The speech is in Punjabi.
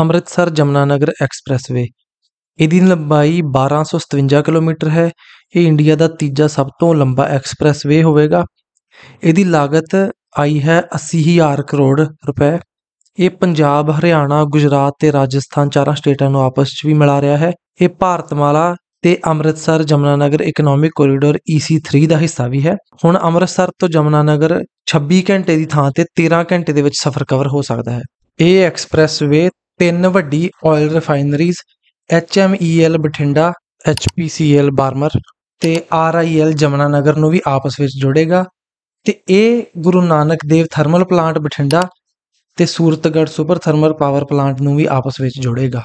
ਅੰਮ੍ਰਿਤਸਰ ਜਮਨਾਨਗਰ ਐਕਸਪ੍ਰੈਸਵੇ ਇਹਦੀ ਲੰਬਾਈ 1257 ਕਿਲੋਮੀਟਰ ਹੈ ਇਹ ਇੰਡੀਆ ਦਾ ਤੀਜਾ ਸਭ ਤੋਂ ਲੰਬਾ ਐਕਸਪ੍ਰੈਸਵੇ ਹੋਵੇਗਾ ਇਹਦੀ ਲਾਗਤ ਆਈ ਹੈ 80000 ਕਰੋੜ ਰੁਪਏ ਇਹ ਪੰਜਾਬ ਹਰਿਆਣਾ ਗੁਜਰਾਤ ਤੇ ਰਾਜਸਥਾਨ ਚਾਰਾਂ ਸਟੇਟਾਂ ਨੂੰ ਆਪਸ ਵਿੱਚ ਵੀ ਮਿਲਾ ਰਿਹਾ ਹੈ ਇਹ ਭਾਰਤਮਾਲਾ ਤੇ Amritsar Jamnagar economic corridor EC3 ਦਾ ਹਿੱਸਾ ਵੀ ਹੈ ਹੁਣ ਅੰਮ੍ਰਿਤਸਰ ਤੋਂ ਜਮਨਾਨਗਰ 26 ਘੰਟੇ ਦੀ ਥਾਂ ਤੇ 13 ਘੰਟੇ ਦੇ ਵਿੱਚ ਸਫ਼ਰ ਕਵਰ ਹੋ ਸਕਦਾ ਹੈ ਇਹ ਐਕਸਪ੍ਰੈਸਵੇ ਤਿੰਨ ਵੱਡੀ oil refineries HMEL Bathinda HPCL Barmer ਤੇ RIL ਜਮਨਾ ਨਗਰ ਨੂੰ ਵੀ ਆਪਸ ਵਿੱਚ ਜੋੜੇਗਾ ਤੇ ਇਹ ਗੁਰੂ ਨਾਨਕ ਦੇਵ ਥਰਮਲ ਪਲਾਂਟ ਬਠਿੰਡਾ ਤੇ Suratgarh super thermal power plant ਨੂੰ ਵੀ ਆਪਸ ਵਿੱਚ ਜੋੜੇਗਾ